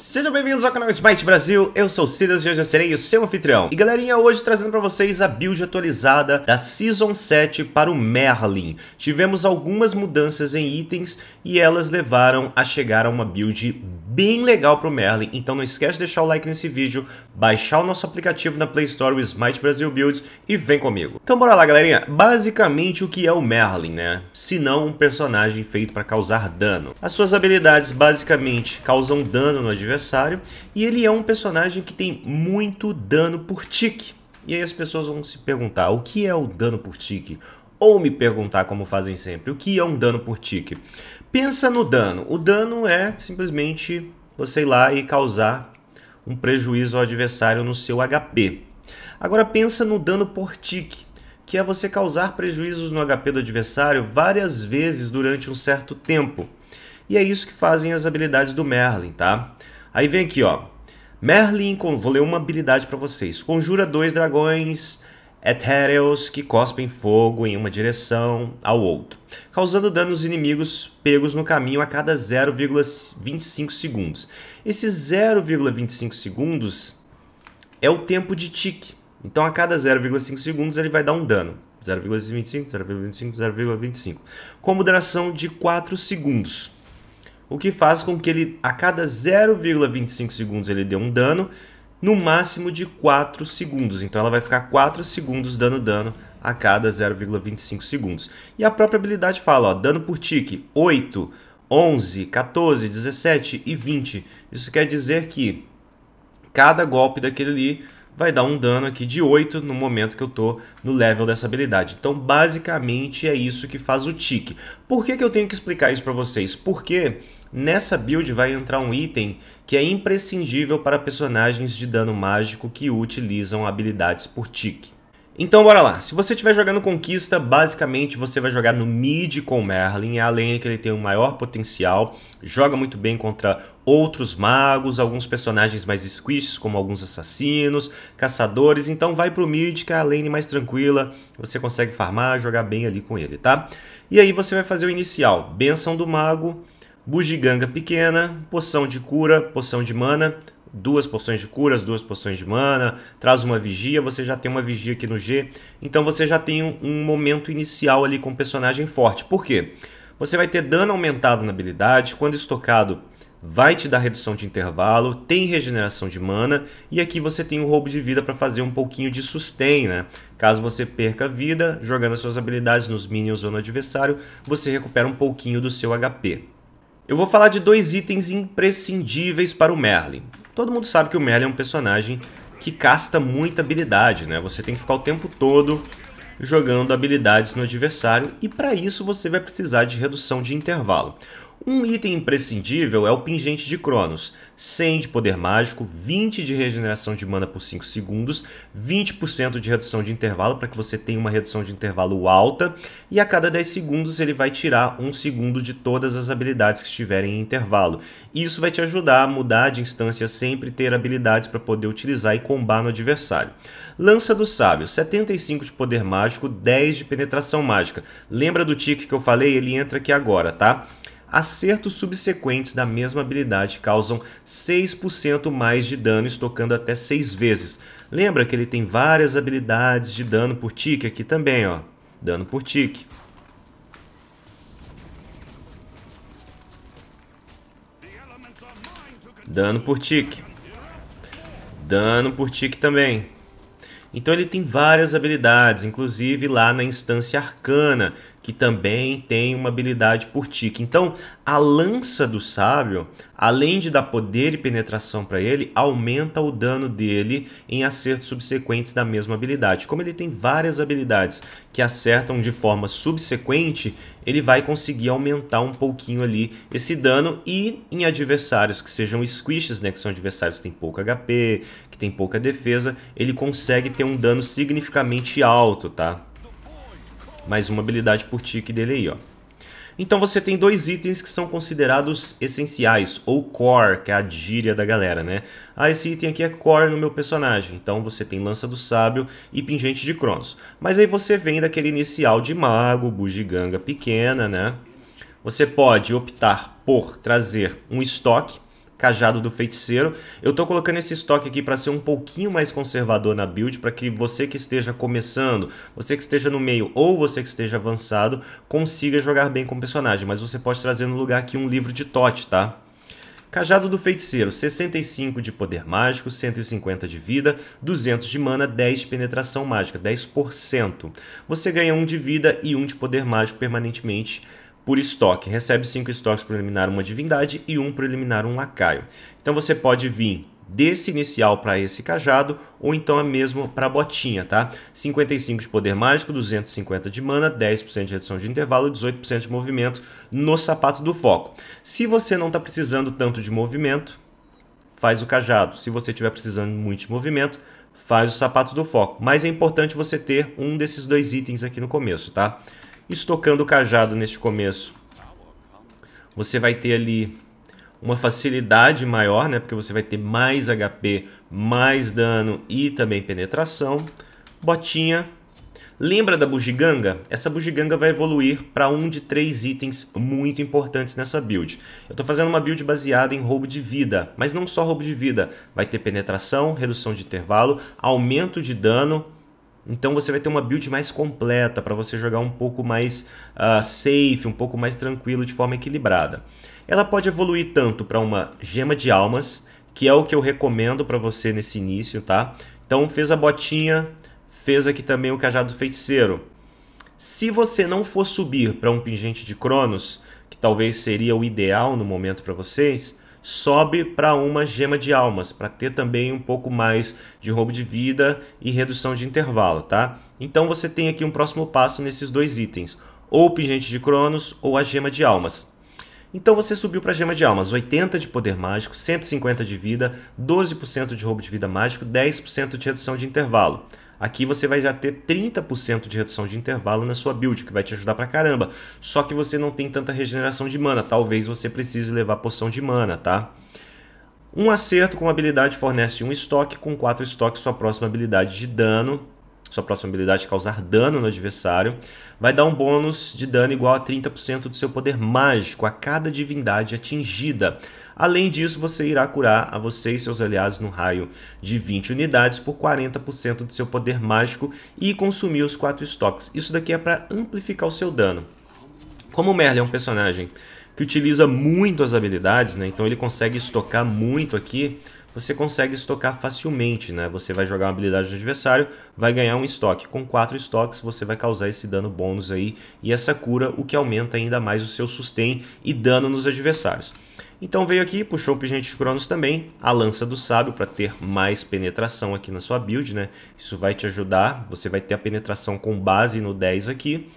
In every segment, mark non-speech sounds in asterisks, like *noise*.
Sejam bem-vindos ao canal Smite Brasil, eu sou o Silas e hoje eu serei o seu anfitrião. E galerinha, hoje trazendo pra vocês a build atualizada da Season 7 para o Merlin. Tivemos algumas mudanças em itens e elas levaram a chegar a uma build bem legal pro Merlin, então não esquece de deixar o like nesse vídeo, baixar o nosso aplicativo na Play Store, o Smite Brasil Builds, e vem comigo. Então bora lá, galerinha. Basicamente o que é o Merlin, né? Se não um personagem feito para causar dano. As suas habilidades basicamente causam dano no adversário, e ele é um personagem que tem muito dano por tique. E aí as pessoas vão se perguntar, o que é o dano por tique? Ou me perguntar, como fazem sempre, o que é um dano por tique? Pensa no dano. O dano é simplesmente você ir lá e causar um prejuízo ao adversário no seu HP. Agora pensa no dano por tique, que é você causar prejuízos no HP do adversário várias vezes durante um certo tempo. E é isso que fazem as habilidades do Merlin, tá? Aí vem aqui, ó. Merlin, vou ler uma habilidade para vocês. Conjura dois dragões etéreos que cospem fogo em uma direção ao outro, causando danos inimigos pegos no caminho a cada 0,25 segundos. Esse 0,25 segundos é o tempo de tique. Então a cada 0,5 segundos ele vai dar um dano. 0,25, 0,25, 0,25. Com moderação de 4 segundos. O que faz com que ele a cada 0,25 segundos ele dê um dano no máximo de 4 segundos. Então ela vai ficar 4 segundos dando dano a cada 0,25 segundos. E a própria habilidade fala, ó, dano por tique 8, 11, 14, 17 e 20. Isso quer dizer que cada golpe daquele ali vai dar um dano aqui de 8 no momento que eu tô no level dessa habilidade. Então, basicamente, é isso que faz o tique. Por que, que eu tenho que explicar isso para vocês? Porque Nessa build vai entrar um item que é imprescindível para personagens de dano mágico que utilizam habilidades por tique. Então bora lá, se você estiver jogando Conquista, basicamente você vai jogar no mid com Merlin, a Lane que ele tem o maior potencial, joga muito bem contra outros magos, alguns personagens mais squishes, como alguns assassinos, caçadores, então vai pro mid que é a lane mais tranquila, você consegue farmar, jogar bem ali com ele, tá? E aí você vai fazer o inicial, Benção do Mago, bugiganga pequena, poção de cura, poção de mana, duas poções de curas, duas poções de mana, traz uma vigia, você já tem uma vigia aqui no G, então você já tem um, um momento inicial ali com o personagem forte. Por quê? Você vai ter dano aumentado na habilidade, quando estocado vai te dar redução de intervalo, tem regeneração de mana e aqui você tem um roubo de vida para fazer um pouquinho de sustain, né? Caso você perca vida, jogando as suas habilidades nos minions ou no adversário, você recupera um pouquinho do seu HP. Eu vou falar de dois itens imprescindíveis para o Merlin. Todo mundo sabe que o Merlin é um personagem que casta muita habilidade, né? Você tem que ficar o tempo todo jogando habilidades no adversário e para isso você vai precisar de redução de intervalo. Um item imprescindível é o pingente de Cronos, 100 de poder mágico, 20 de regeneração de mana por 5 segundos, 20% de redução de intervalo para que você tenha uma redução de intervalo alta, e a cada 10 segundos ele vai tirar 1 segundo de todas as habilidades que estiverem em intervalo. Isso vai te ajudar a mudar de instância sempre ter habilidades para poder utilizar e combar no adversário. Lança do Sábio, 75 de poder mágico, 10 de penetração mágica. Lembra do tique que eu falei? Ele entra aqui agora, tá? acertos subsequentes da mesma habilidade causam 6% mais de dano, estocando até 6 vezes. Lembra que ele tem várias habilidades de dano por tique aqui também, ó. Dano por tique. Dano por tique. Dano por tique também. Então ele tem várias habilidades, inclusive lá na instância arcana, que também tem uma habilidade por tique. Então, a lança do sábio, além de dar poder e penetração para ele, aumenta o dano dele em acertos subsequentes da mesma habilidade. Como ele tem várias habilidades que acertam de forma subsequente, ele vai conseguir aumentar um pouquinho ali esse dano e em adversários que sejam squishes, né, que são adversários que têm pouco HP, que tem pouca defesa, ele consegue ter um dano significativamente alto, tá? mais uma habilidade por tique dele aí, ó. Então você tem dois itens que são considerados essenciais, ou core, que é a gíria da galera, né? Ah, esse item aqui é core no meu personagem, então você tem Lança do Sábio e Pingente de Cronos. Mas aí você vem daquele inicial de mago, bugiganga pequena, né? Você pode optar por trazer um estoque, Cajado do Feiticeiro. Eu estou colocando esse estoque aqui para ser um pouquinho mais conservador na build, para que você que esteja começando, você que esteja no meio ou você que esteja avançado, consiga jogar bem com o personagem. Mas você pode trazer no lugar aqui um livro de Tote, tá? Cajado do Feiticeiro, 65 de poder mágico, 150 de vida, 200 de mana, 10 de penetração mágica, 10%. Você ganha 1 de vida e 1 de poder mágico permanentemente por estoque. Recebe cinco estoques para eliminar uma divindade e um para eliminar um lacaio. Então você pode vir desse inicial para esse cajado, ou então é mesmo para a botinha, tá? 55 de poder mágico, 250 de mana, 10% de redução de intervalo, 18% de movimento no sapato do foco. Se você não está precisando tanto de movimento, faz o cajado. Se você estiver precisando muito de movimento, faz o sapato do foco. Mas é importante você ter um desses dois itens aqui no começo, tá? Estocando o cajado neste começo, você vai ter ali uma facilidade maior, né? Porque você vai ter mais HP, mais dano e também penetração. Botinha. Lembra da bugiganga? Essa bugiganga vai evoluir para um de três itens muito importantes nessa build. Eu estou fazendo uma build baseada em roubo de vida, mas não só roubo de vida. Vai ter penetração, redução de intervalo, aumento de dano então você vai ter uma build mais completa para você jogar um pouco mais uh, safe, um pouco mais tranquilo de forma equilibrada. Ela pode evoluir tanto para uma gema de almas, que é o que eu recomendo para você nesse início, tá? Então fez a botinha, fez aqui também o cajado feiticeiro. Se você não for subir para um pingente de Cronos, que talvez seria o ideal no momento para vocês, sobe para uma gema de almas, para ter também um pouco mais de roubo de vida e redução de intervalo, tá? Então você tem aqui um próximo passo nesses dois itens, ou o pingente de Cronos ou a gema de almas. Então você subiu para a gema de almas, 80 de poder mágico, 150 de vida, 12% de roubo de vida mágico, 10% de redução de intervalo. Aqui você vai já ter 30% de redução de intervalo na sua build, que vai te ajudar pra caramba. Só que você não tem tanta regeneração de mana, talvez você precise levar poção de mana, tá? Um acerto com habilidade fornece um estoque, com quatro estoques sua próxima habilidade de dano sua próxima habilidade é causar dano no adversário, vai dar um bônus de dano igual a 30% do seu poder mágico a cada divindade atingida. Além disso, você irá curar a você e seus aliados no raio de 20 unidades por 40% do seu poder mágico e consumir os 4 estoques. Isso daqui é para amplificar o seu dano. Como o Merlin é um personagem que utiliza muito as habilidades, né? então ele consegue estocar muito aqui, você consegue estocar facilmente, né? Você vai jogar uma habilidade do adversário, vai ganhar um estoque. Com quatro estoques, você vai causar esse dano bônus aí e essa cura, o que aumenta ainda mais o seu sustain e dano nos adversários. Então veio aqui, puxou o pigente de Cronos também, a Lança do Sábio para ter mais penetração aqui na sua build, né? Isso vai te ajudar, você vai ter a penetração com base no 10 aqui.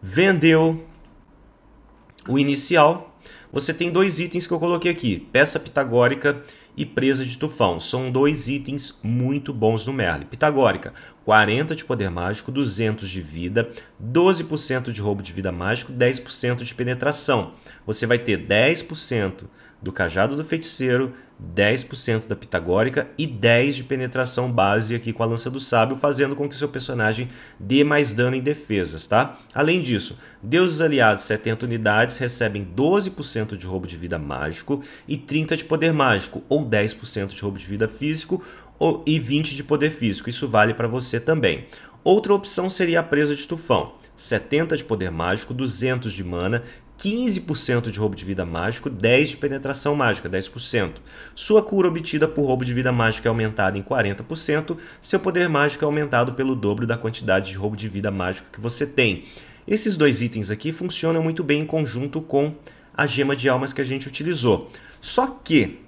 Vendeu o inicial. Você tem dois itens que eu coloquei aqui, Peça Pitagórica e presa de tufão. São dois itens muito bons no Merle. Pitagórica, 40 de poder mágico, 200 de vida, 12% de roubo de vida mágico, 10% de penetração. Você vai ter 10% do Cajado do Feiticeiro, 10% da Pitagórica e 10 de penetração base aqui com a Lança do Sábio, fazendo com que seu personagem dê mais dano em defesas, tá? Além disso, deuses aliados 70 unidades recebem 12% de roubo de vida mágico e 30 de poder mágico, ou 10% de roubo de vida físico ou, e 20 de poder físico. Isso vale para você também. Outra opção seria a presa de tufão. 70 de poder mágico, 200 de mana 15% de roubo de vida mágico, 10% de penetração mágica, 10%. Sua cura obtida por roubo de vida mágica é aumentada em 40%, seu poder mágico é aumentado pelo dobro da quantidade de roubo de vida mágico que você tem. Esses dois itens aqui funcionam muito bem em conjunto com a gema de almas que a gente utilizou. Só que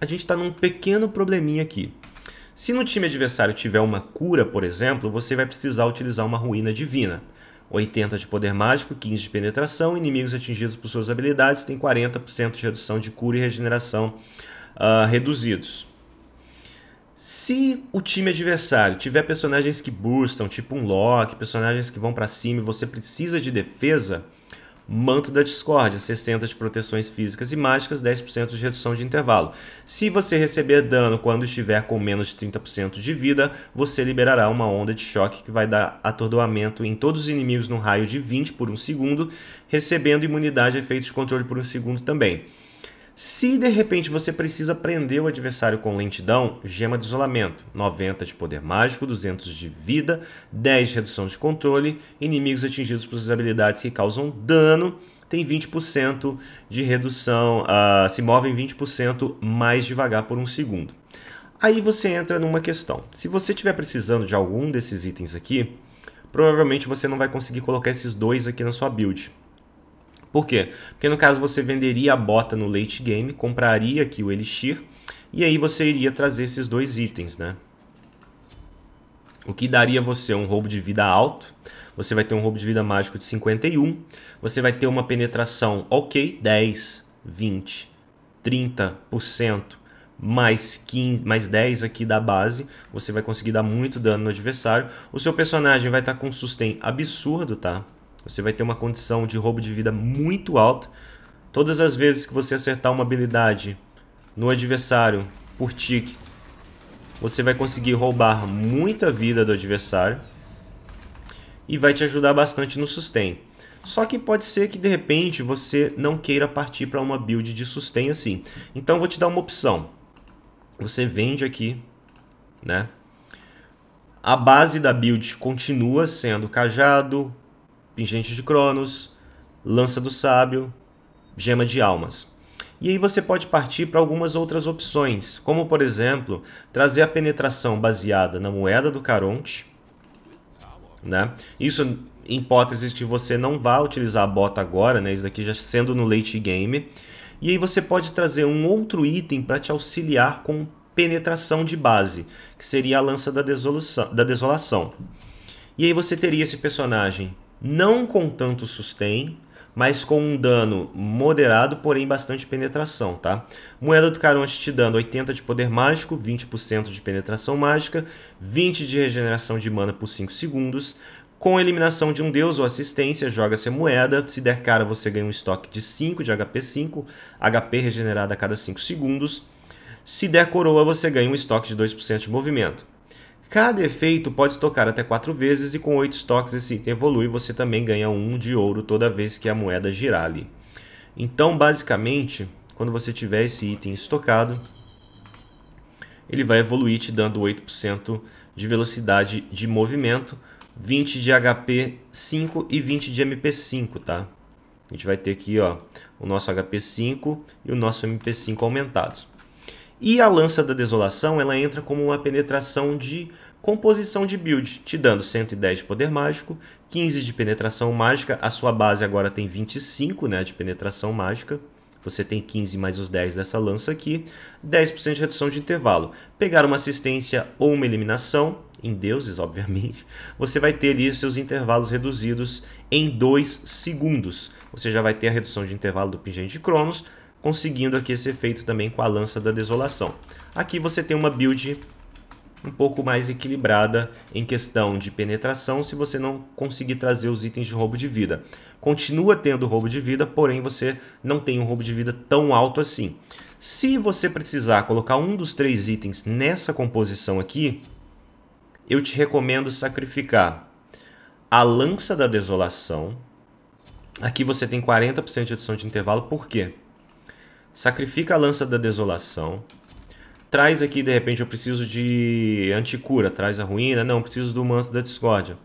a gente está num pequeno probleminha aqui. Se no time adversário tiver uma cura, por exemplo, você vai precisar utilizar uma ruína divina. 80 de poder mágico, 15 de penetração. Inimigos atingidos por suas habilidades têm 40% de redução de cura e regeneração uh, reduzidos. Se o time adversário tiver personagens que boostam, tipo um Loki, personagens que vão para cima e você precisa de defesa, Manto da Discórdia, 60 de proteções físicas e mágicas, 10% de redução de intervalo. Se você receber dano quando estiver com menos de 30% de vida, você liberará uma onda de choque que vai dar atordoamento em todos os inimigos num raio de 20 por um segundo, recebendo imunidade a efeitos de controle por um segundo também. Se de repente você precisa prender o adversário com lentidão, gema de isolamento, 90 de poder mágico, 200 de vida, 10 de redução de controle, inimigos atingidos por suas habilidades que causam dano, tem 20% de redução, uh, se movem 20% mais devagar por um segundo. Aí você entra numa questão. Se você estiver precisando de algum desses itens aqui, provavelmente você não vai conseguir colocar esses dois aqui na sua build. Por quê? Porque no caso você venderia a bota no late game, compraria aqui o Elixir, e aí você iria trazer esses dois itens, né? O que daria você um roubo de vida alto, você vai ter um roubo de vida mágico de 51, você vai ter uma penetração ok, 10, 20, 30%, mais, 15, mais 10 aqui da base, você vai conseguir dar muito dano no adversário. O seu personagem vai estar tá com um sustain absurdo, tá? Você vai ter uma condição de roubo de vida muito alta. Todas as vezes que você acertar uma habilidade no adversário por tique, você vai conseguir roubar muita vida do adversário e vai te ajudar bastante no sustain. Só que pode ser que de repente você não queira partir para uma build de sustain assim. Então vou te dar uma opção. Você vende aqui, né? A base da build continua sendo cajado, Pingente de Cronos, Lança do Sábio, Gema de Almas. E aí você pode partir para algumas outras opções, como por exemplo, trazer a penetração baseada na moeda do Caronte. Né? Isso em hipótese de você não vá utilizar a bota agora, né? isso daqui já sendo no late game. E aí você pode trazer um outro item para te auxiliar com penetração de base, que seria a lança da, da desolação. E aí você teria esse personagem não com tanto sustain, mas com um dano moderado, porém bastante penetração, tá? Moeda do Caronte te dando 80 de poder mágico, 20% de penetração mágica, 20 de regeneração de mana por 5 segundos, com eliminação de um deus ou assistência, joga-se a moeda. Se der cara, você ganha um estoque de 5 de HP 5, HP regenerado a cada 5 segundos. Se der coroa, você ganha um estoque de 2% de movimento. Cada efeito pode se tocar até 4 vezes e com 8 estoques esse item evolui você também ganha 1 de ouro toda vez que a moeda girar ali. Então, basicamente, quando você tiver esse item estocado, ele vai evoluir te dando 8% de velocidade de movimento, 20 de HP 5 e 20 de MP 5, tá? A gente vai ter aqui ó, o nosso HP 5 e o nosso MP 5 aumentados. E a lança da desolação ela entra como uma penetração de composição de build, te dando 110 de poder mágico, 15 de penetração mágica, a sua base agora tem 25 né, de penetração mágica, você tem 15 mais os 10 dessa lança aqui, 10% de redução de intervalo. Pegar uma assistência ou uma eliminação, em deuses, *laughs* obviamente, você vai ter ali seus intervalos reduzidos em 2 segundos. Você já vai ter a redução de intervalo do pingente de Cronos, conseguindo aqui esse efeito também com a lança da desolação. Aqui você tem uma build um pouco mais equilibrada em questão de penetração se você não conseguir trazer os itens de roubo de vida. Continua tendo roubo de vida, porém você não tem um roubo de vida tão alto assim. Se você precisar colocar um dos três itens nessa composição aqui, eu te recomendo sacrificar a Lança da Desolação. Aqui você tem 40% de adição de intervalo, por quê? Sacrifica a lança da desolação. Traz aqui, de repente, eu preciso de anticura. Traz a ruína. Não, preciso do manto da discórdia.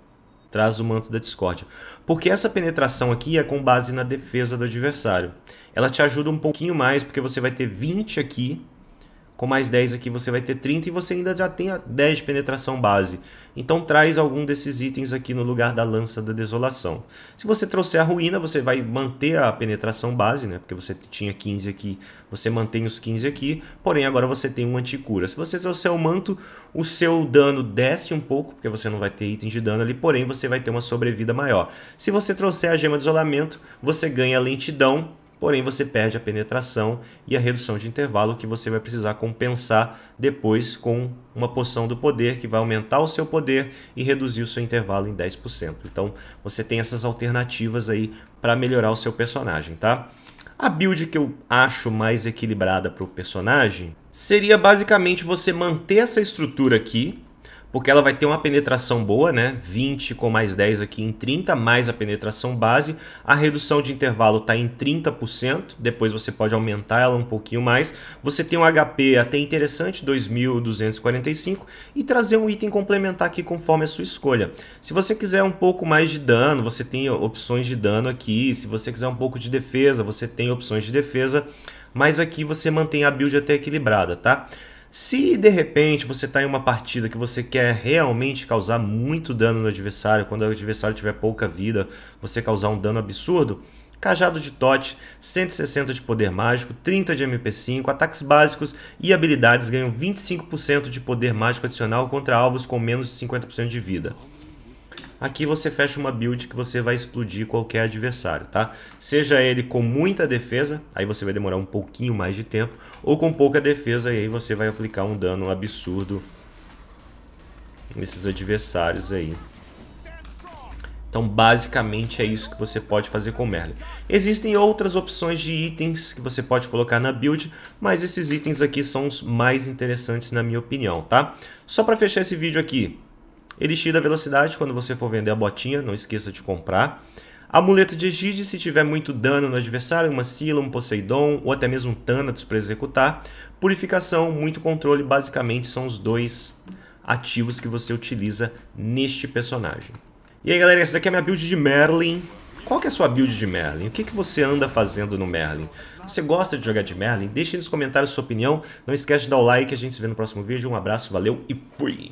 Traz o manto da discórdia. Porque essa penetração aqui é com base na defesa do adversário. Ela te ajuda um pouquinho mais, porque você vai ter 20 aqui com mais 10 aqui você vai ter 30 e você ainda já tem a 10 de penetração base. Então traz algum desses itens aqui no lugar da lança da desolação. Se você trouxer a ruína, você vai manter a penetração base, né? Porque você tinha 15 aqui, você mantém os 15 aqui, porém agora você tem um anticura. Se você trouxer o manto, o seu dano desce um pouco, porque você não vai ter item de dano ali, porém você vai ter uma sobrevida maior. Se você trouxer a gema de isolamento, você ganha lentidão porém você perde a penetração e a redução de intervalo que você vai precisar compensar depois com uma poção do poder que vai aumentar o seu poder e reduzir o seu intervalo em 10%. Então você tem essas alternativas aí para melhorar o seu personagem, tá? A build que eu acho mais equilibrada para o personagem seria basicamente você manter essa estrutura aqui, porque ela vai ter uma penetração boa, né? 20 com mais 10 aqui em 30, mais a penetração base. A redução de intervalo está em 30%, depois você pode aumentar ela um pouquinho mais. Você tem um HP até interessante, 2245, e trazer um item complementar aqui conforme a sua escolha. Se você quiser um pouco mais de dano, você tem opções de dano aqui. Se você quiser um pouco de defesa, você tem opções de defesa. Mas aqui você mantém a build até equilibrada, tá? Se de repente você está em uma partida que você quer realmente causar muito dano no adversário, quando o adversário tiver pouca vida, você causar um dano absurdo, Cajado de Tote, 160 de poder mágico, 30 de MP5, ataques básicos e habilidades ganham 25% de poder mágico adicional contra alvos com menos de 50% de vida. Aqui você fecha uma build que você vai explodir qualquer adversário, tá? Seja ele com muita defesa, aí você vai demorar um pouquinho mais de tempo, ou com pouca defesa, e aí você vai aplicar um dano absurdo nesses adversários aí. Então, basicamente, é isso que você pode fazer com Merlin. Existem outras opções de itens que você pode colocar na build, mas esses itens aqui são os mais interessantes na minha opinião, tá? Só para fechar esse vídeo aqui, Elixir da velocidade quando você for vender a botinha, não esqueça de comprar. Amuleto de Egide, se tiver muito dano no adversário, uma Sila, um Poseidon ou até mesmo um Thanatos para executar. Purificação, muito controle, basicamente são os dois ativos que você utiliza neste personagem. E aí galera, essa daqui é a minha build de Merlin. Qual que é a sua build de Merlin? O que, que você anda fazendo no Merlin? Você gosta de jogar de Merlin? Deixe nos comentários sua opinião. Não esquece de dar o like, a gente se vê no próximo vídeo. Um abraço, valeu e fui!